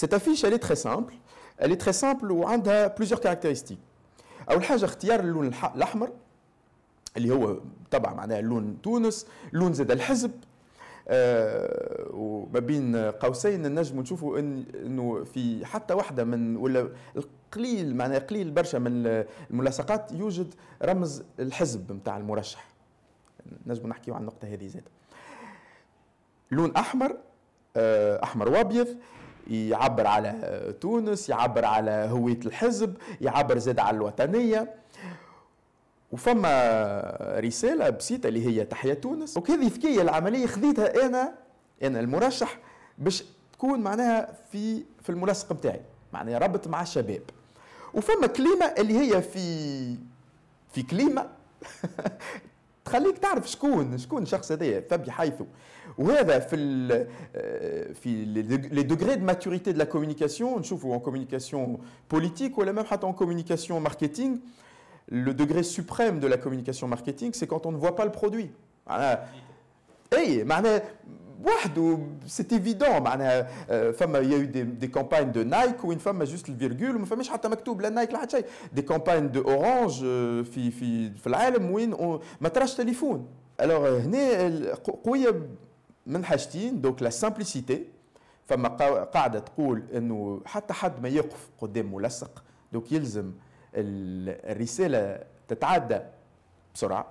Cette affiche, elle est très simple. Elle est très simple وعندها بلوزيغ كاركتيرستيك. أول حاجة اختيار اللون الأحمر اللي هو طبعا معناها لون تونس، لون زاد الحزب. آه وما بين قوسين النجم نشوفوا إن انه في حتى واحده من ولا القليل معناها قليل برشا من الملاصقات يوجد رمز الحزب نتاع المرشح. نجم نحكيو عن النقطه هذه زاد. لون احمر آه احمر وابيض يعبر على تونس يعبر على هوية الحزب يعبر زاد على الوطنية وفما رسالة بسيطة اللي هي تحية تونس وكذي ذكية العملية خذيتها أنا أنا المرشح باش تكون معناها في في الملاصق بتاعي معناها ربط مع الشباب وفما كلمة اللي هي في في كلمة Les degrés de maturité de la communication, en communication politique ou même en communication marketing, le degré suprême de la communication marketing, c'est quand on ne voit pas le produit. Oui, c'est بوحدو سيت ايفيدون معناها آه، فما يا دي, دي كومباين دو نايك وين فما جوست الفيرغول وما فماش حتى مكتوب لا نايك لا حتى شيء دي كومباين دو اورانج في في في العالم وين ما تراش تليفون الوغ آه، هنا قويه من حاجتين دونك لا سامبليسيتي فما قاعده تقول انه حتى حد ما يقف قدام ملصق دوك يلزم الرساله تتعدى بسرعه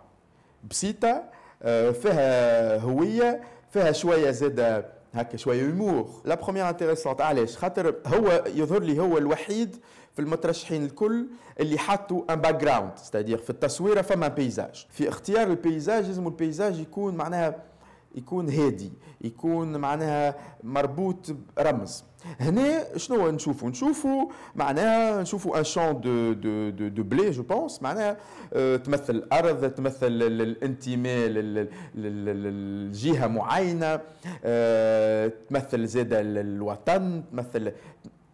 بسيطه آه، فيها هويه فيها شويه زاد هكا شويه يمور لا بروميير انتريسونت علاش خاطر هو يظهر لي هو الوحيد في المترشحين الكل اللي حطوا ان باك جراوند ستادير في التصويره فما بيزاج في اختيار البيزاج لازم البيزاج يكون معناها يكون هادي يكون معناها مربوط برمز هنا شنو نشوفوا نشوفوا معناها نشوفوا ان شون دو دو دو, دو بلي جو بونس معناها آه، تمثل الارض تمثل الانتماء لجهه معينه آه، تمثل زاد الوطن تمثل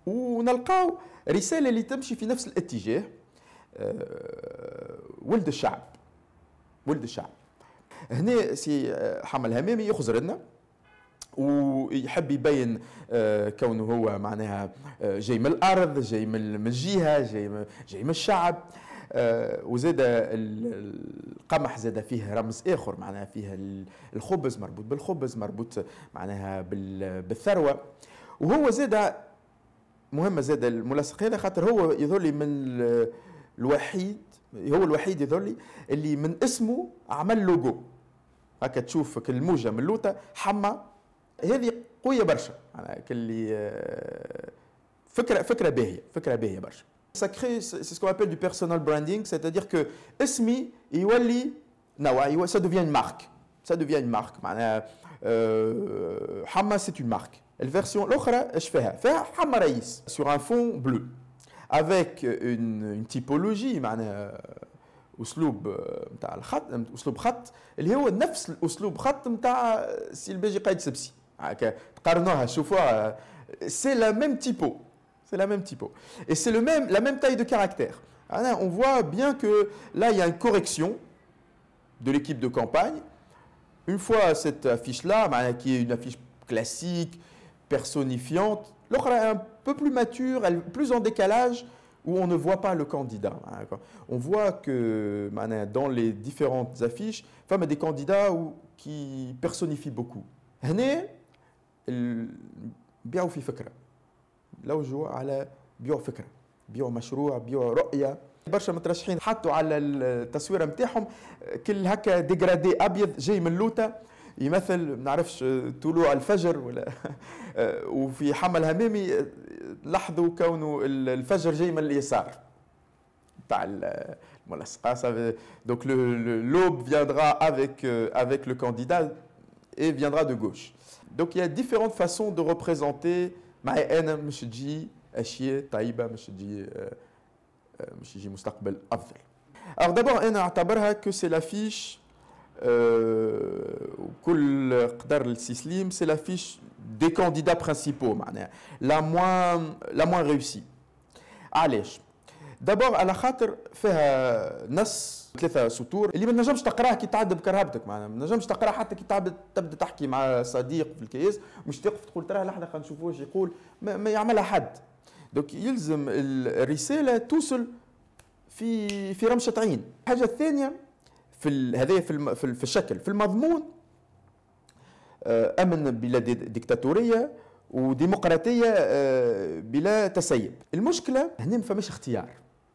ونلقاو رساله اللي تمشي في نفس الاتجاه آه، ولد الشعب ولد الشعب هنا سي آه، حمل همامي يخزر لنا ويحب يبين آه، كونه هو معناها آه، جاي من الارض جاي من الجهه جاي جاي من الشعب وزاد القمح زاد فيه رمز اخر معناها فيه الخبز مربوط بالخبز مربوط معناها بالثروه وهو زاد مهمة زاد الملصق هذا خاطر هو يظل من الوحيد هو الوحيد يظل اللي من اسمه عمل لوجو هكا تشوف الموجه من اللوطه حمى هذه قويه برشا يعني اللي فكره فكره باهيه فكره باهيه برشا Ça crée, c'est ce qu'on appelle du personal branding, c'est-à-dire que Esmi, يولي نوع ça devient une marque. Ça devient une marque. معناها حما c'est une marque. الفيرسيون الأخرى اش فيها؟ فيها حما رئيس sur un fond bleu avec une, une typologie معناها c'est la même typo. Et c'est même, la même taille de caractère. Hein, on voit bien que là, il y a une correction de l'équipe de campagne. Une fois cette affiche-là, bah, qui est une affiche classique, personnifiante, l'autre est un peu plus mature, elle, plus en décalage où on ne voit pas le candidat. On voit que dans les différentes affiches, femme a des candidats qui personnifient beaucoup. هنا بيعوا في فكره لوجوا على بيعوا فكره بيعوا مشروع بيعوا رؤيه برشا مترشحين حطوا على التصويره نتاعهم كل هكا ديغرادي ابيض جاي من لوطه يمثل ما نعرفش طلوع الفجر ولا وفي حمل همامي لاحظوا كونه الفجر جاي من اليسار تاع الملصقه دونك لو لوب فياندرا افيك افيك لو كانديدا اي فياندرا دو غوش دونك يا ديفيرونت فاسون دو ريبريزونتي مع انا مش تجي اشياء طيبه مش تجي مش يجي مستقبل افضل alors d'abord انا اعتبرها كو سي لافيش وكل قدر السيسليم سي لافيش des candidats principaux معناها لا موان لا موان réussie علاش دابور على خاطر فيها نص ثلاثة سطور اللي ما نجمش تقراه كي تعد بكرهبتك معناها ما نجمش تقراه حتى كي تعبد تبدا تحكي مع صديق في الكياس مش تقف تقول تراه لحظة خلينا نشوفوا واش يقول ما, ما يعملها حد دوك يلزم الرسالة توصل في في رمشة عين الحاجة الثانية في هذايا في, في الشكل في المضمون آه، امن بلا ديكتاتوريه وديمقراطيه آه، بلا تسيب المشكله هنا ما فماش اختيار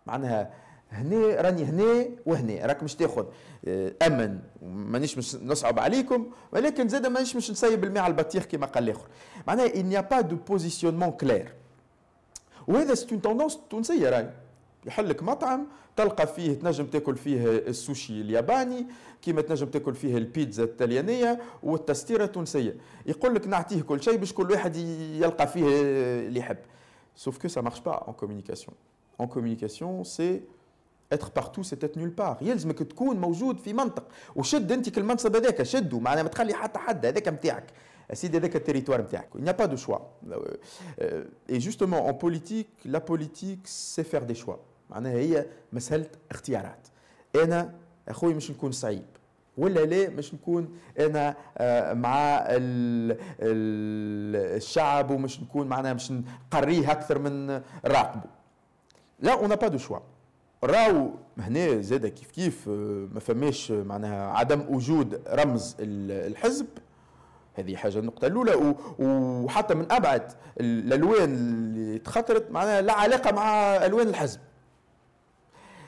معناها هنا راني هنا وهنا راك مش تاخذ آه، امن مانيش مش نصعب عليكم ولكن زاد مانيش مش نسيب الماء على البطيخ كما قال الاخر معناها il n'y a pas de positionnement clair وهذا سي اون توندونس تونسيه راهي يحلك مطعم تلقى فيه تنجم تاكل فيه السوشي الياباني كيما تنجم تاكل فيه البيتزا التاليانية والتستيره التونسيه يقول لك نعطيه كل شيء باش كل واحد يلقى فيه اللي يحب سوف كو سا ماخش با اون كومونيكاسيون اون كومونيكاسيون سي اتر بارتو سي تات نول بار يلزمك تكون موجود في منطق وشد انت كل منصب هذاك شده معناها ما تخلي حتى حد هذاك نتاعك اسيدي هذاك التريتوار نتاعك il n'y a pas de choix euh, et justement en politique la politique c'est faire des choix معناها هي مساله اختيارات انا اخوي مش نكون صعيب ولا لا مش نكون انا آه، مع الشعب ومش نكون معناها مش نقريه اكثر من راقبه لا اون با دو شوا راو هنا زاد كيف كيف آه، ما فماش معناها عدم وجود رمز الحزب هذه حاجه النقطه الاولى وحتى من ابعد الالوان اللي تخطرت معناها لا علاقه مع الوان الحزب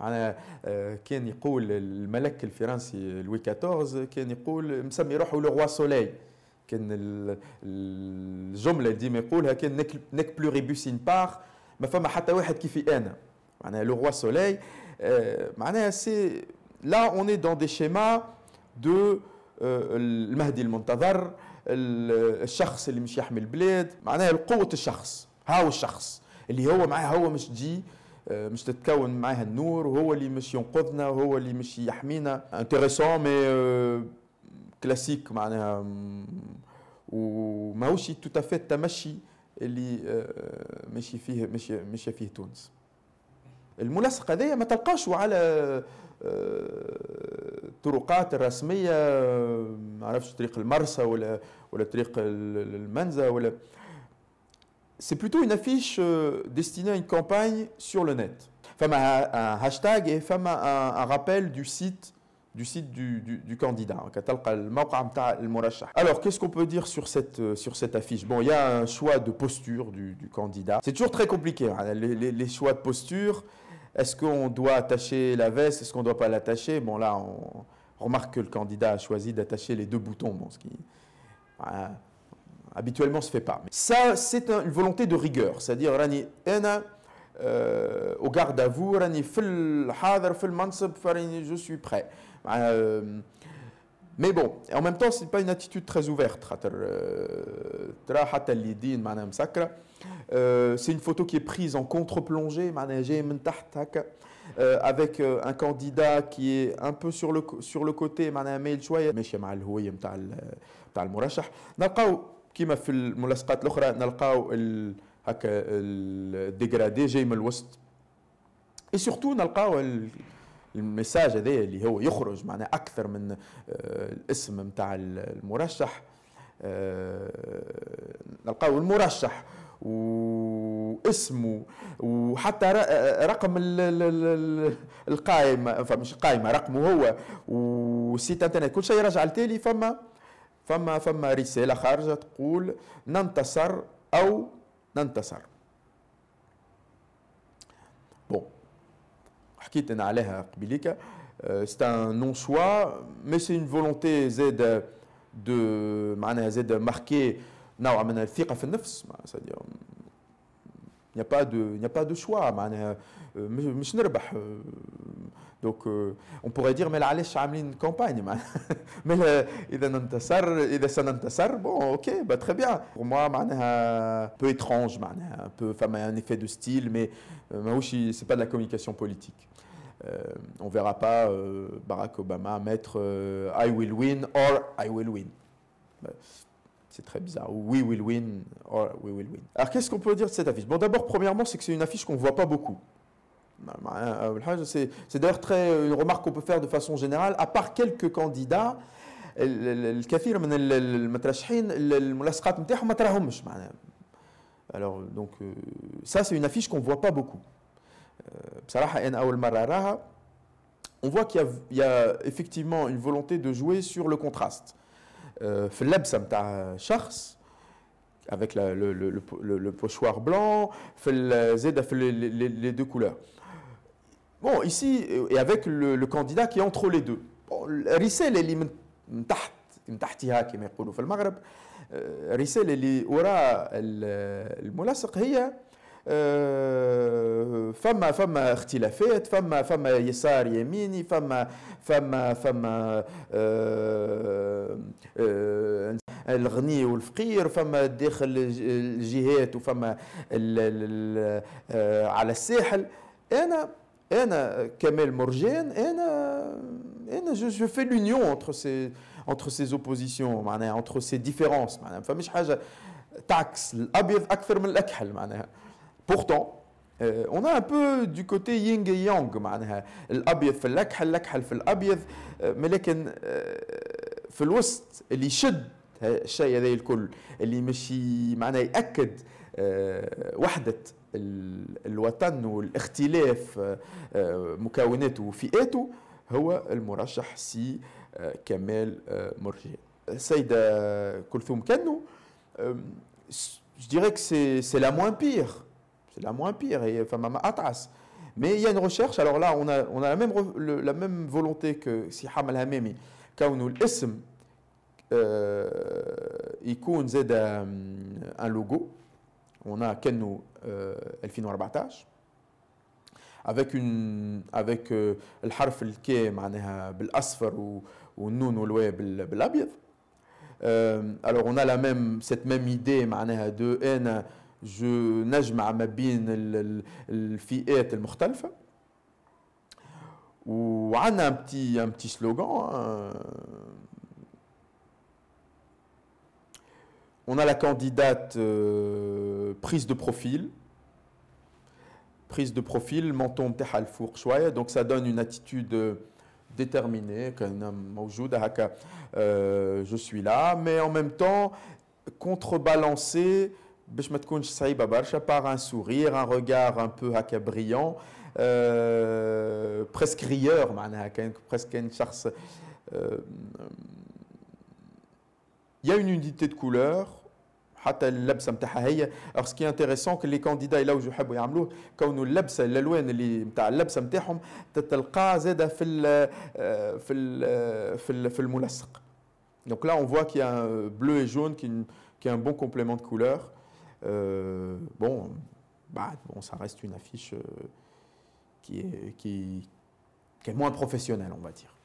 أنا آه، كان يقول الملك الفرنسي لوي 14 كان يقول مسمي روحه لو روا سولي كان الجملة اللي ديما يقولها كان نك بلو ريبوسين بار ما فما حتى واحد كيفي أنا معناها لو روا سولي آه، معناها سي لا اوني دون دي شيما دو المهدي المنتظر الشخص اللي مش يحمي البلاد معناها قوة الشخص هاو الشخص اللي هو معاه هو مش جي آه، مش تتكون معاها النور وهو اللي مش ينقذنا وهو اللي مش يحمينا انتريسون مي كلاسيك معناها وماهوش توتافي التمشي اللي آه، ماشي فيه ماشي ماشيه فيه تونس الملاصقه هذايا ما تلقاش على الطرقات آه، الرسميه ما عرفش طريق المرسى ولا ولا طريق المنزه ولا c'est plutôt une affiche euh, destinée à une campagne sur le net. Femme à un hashtag et femme à un, rappel du site du site du, candidat. Alors, qu'est-ce qu'on peut dire sur cette, euh, sur cette affiche Bon, il y a un choix de posture du, candidat. C'est toujours très compliqué, hein, les, choix de posture. Est-ce qu'on doit attacher la veste Est-ce qu'on ne doit pas l'attacher Bon, là, on remarque que le candidat a choisi d'attacher les deux boutons, bon, ce qui habituellement se fait pas. ça, c'est une volonté de rigueur, c'est-à-dire rani ena euh, au garde à vous, rani je suis prêt. Euh, mais bon, en même temps, c'est pas une attitude très ouverte. Euh, c'est une photo qui est prise en contre-plongée, avec un candidat qui est un peu sur le, sur le côté, معناها كيما في الملاصقات الاخرى نلقاو ال... هكا الديغرادي جاي من الوسط اي سورتو نلقاو ال... الميساج هذا اللي هو يخرج معناه اكثر من آه، الاسم نتاع المرشح آه، نلقاو المرشح واسمه وحتى رقم القائمه فمش قائمه رقمه هو وسيت انترنت كل شيء رجع لتالي فما فما فما رسالة خارجة تقول ننتصر أو ننتصر بون حكيت أنا عليها قبيليك سي ان نون سوا مي سي اون فولونتي زاد دو معناها زاد ماركي نوع من الثقة في النفس Il n'y a pas de, il n'y a pas de choix. معناها euh، مش نربح euh، Donc, euh, on pourrait dire, mais là, allez, j'ai une campagne. mais là, euh, bon, ok, bah, très bien. Pour moi, euh, un peu étrange, un peu, enfin, un effet de style, mais ce c'est pas de la communication politique. on verra pas Barack Obama mettre I will win or I will win. Bah, c'est très bizarre. We will win or we will win. Alors, qu'est-ce qu'on peut dire de cette affiche Bon, d'abord, premièrement, c'est que c'est une affiche qu'on voit pas beaucoup. Bah, bah, euh, euh, c'est d'ailleurs très euh, une remarque qu'on peut faire de façon générale, à part quelques candidats, alors donc ça c'est une affiche qu'on voit pas beaucoup on voit qu'il y, a effectivement une volonté de jouer sur le contraste avec le, pochoir blanc, les deux couleurs. Bon, ici, euh, et avec le, le, candidat qui est entre les deux. Bon, الرسالة اللي من من تحت من تحتها كما يقولوا في المغرب الرسالة اللي وراء الملاصق هي فما فما اختلافات فما فما يسار يميني فما فما فما الغني والفقير فما داخل الجهات وفما على الساحل انا انا كمال مرجان انا انا جو, جو في لونيون انتر سي انتر سي اوبوزيسيون معناها انتر سي ديفيرونس معناها فمش حاجه تعكس الابيض اكثر من الاكحل معناها بورتون Euh, ان بو un كوتي يينغ côté معناها الابيض في الاكحل الاكحل في الابيض ولكن في الوسط اللي يشد الشيء هذا الكل اللي مشي معناها ياكد آه، وحدة الوطن والاختلاف آه، آه، مكوناته وفئاته هو المرشح سي كمال مرجي السيدة كلثوم كانو جديرك سي سي لا موان بيغ سي لا موان بيغ هي فما ما اطعس مي هي اون ريشيرش الوغ لا اون لا ميم لا ميم فولونتي كو سي حامل همامي كونو الاسم يكون زاد ان لوغو On a Kenno euh, 2014 avec une avec الحرف آه، الكي معناها بالاصفر والنون والواو بالابيض آه، alors on a la même cette même idée معناها de انا جو نجمع ما بين الفئات المختلفه وعندنا un petit un petit slogan آه، on a la candidate euh, prise de profil, prise de profil, menton de tehal donc ça donne une attitude euh, déterminée, ah, euh, je suis là, mais en même temps contrebalancé. par un sourire, un regard un peu brillant, presque rieur presque une charse. Il y a une unité de couleur. Alors ce qui est intéressant que les candidats là où je حبوا يعملوه كونه اللبسه الالوان donc là on voit qu'il y a un bleu et jaune qui, qui est un bon complément de couleur euh, bon bah bon ça reste une affiche euh, qui est qui, qui est moins professionnelle on va dire